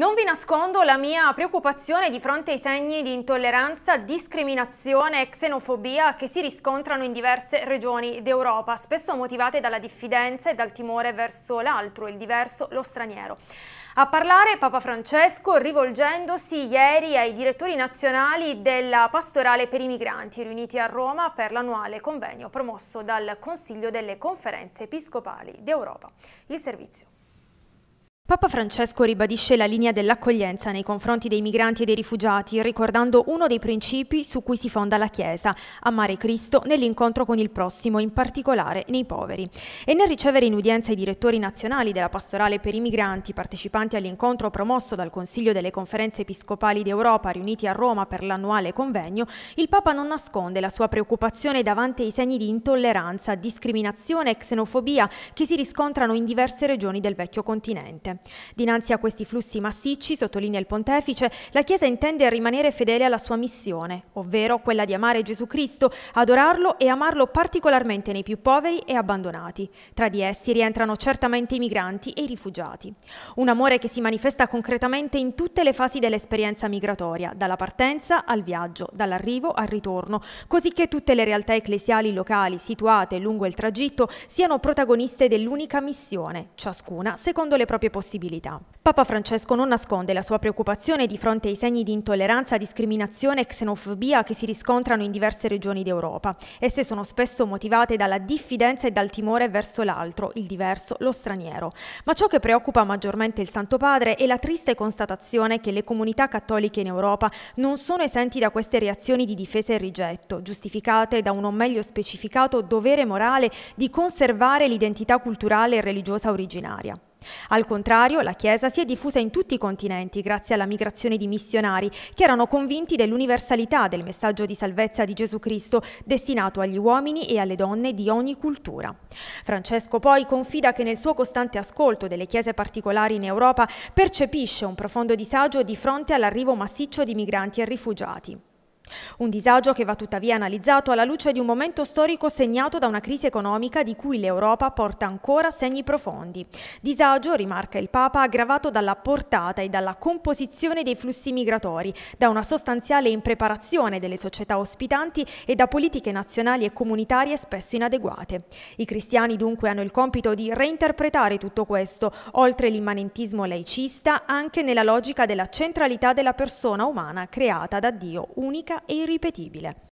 Non vi nascondo la mia preoccupazione di fronte ai segni di intolleranza, discriminazione e xenofobia che si riscontrano in diverse regioni d'Europa, spesso motivate dalla diffidenza e dal timore verso l'altro, il diverso, lo straniero. A parlare Papa Francesco rivolgendosi ieri ai direttori nazionali della pastorale per i migranti riuniti a Roma per l'annuale convegno promosso dal Consiglio delle Conferenze Episcopali d'Europa. Il servizio. Papa Francesco ribadisce la linea dell'accoglienza nei confronti dei migranti e dei rifugiati, ricordando uno dei principi su cui si fonda la Chiesa, amare Cristo nell'incontro con il prossimo, in particolare nei poveri. E nel ricevere in udienza i direttori nazionali della pastorale per i migranti, partecipanti all'incontro promosso dal Consiglio delle Conferenze Episcopali d'Europa riuniti a Roma per l'annuale convegno, il Papa non nasconde la sua preoccupazione davanti ai segni di intolleranza, discriminazione e xenofobia che si riscontrano in diverse regioni del vecchio continente. Dinanzi a questi flussi massicci, sottolinea il pontefice, la Chiesa intende rimanere fedele alla sua missione, ovvero quella di amare Gesù Cristo, adorarlo e amarlo particolarmente nei più poveri e abbandonati. Tra di essi rientrano certamente i migranti e i rifugiati. Un amore che si manifesta concretamente in tutte le fasi dell'esperienza migratoria, dalla partenza al viaggio, dall'arrivo al ritorno, così che tutte le realtà ecclesiali locali situate lungo il tragitto siano protagoniste dell'unica missione, ciascuna secondo le proprie possibilità possibilità. Papa Francesco non nasconde la sua preoccupazione di fronte ai segni di intolleranza, discriminazione e xenofobia che si riscontrano in diverse regioni d'Europa. Esse sono spesso motivate dalla diffidenza e dal timore verso l'altro, il diverso, lo straniero. Ma ciò che preoccupa maggiormente il Santo Padre è la triste constatazione che le comunità cattoliche in Europa non sono esenti da queste reazioni di difesa e rigetto, giustificate da un o meglio specificato dovere morale di conservare l'identità culturale e religiosa originaria. Al contrario, la Chiesa si è diffusa in tutti i continenti grazie alla migrazione di missionari che erano convinti dell'universalità del messaggio di salvezza di Gesù Cristo destinato agli uomini e alle donne di ogni cultura. Francesco poi confida che nel suo costante ascolto delle chiese particolari in Europa percepisce un profondo disagio di fronte all'arrivo massiccio di migranti e rifugiati. Un disagio che va tuttavia analizzato alla luce di un momento storico segnato da una crisi economica di cui l'Europa porta ancora segni profondi. Disagio, rimarca il Papa, aggravato dalla portata e dalla composizione dei flussi migratori, da una sostanziale impreparazione delle società ospitanti e da politiche nazionali e comunitarie spesso inadeguate. I cristiani dunque hanno il compito di reinterpretare tutto questo, oltre l'immanentismo laicista, anche nella logica della centralità della persona umana creata da Dio unica e irripetibile.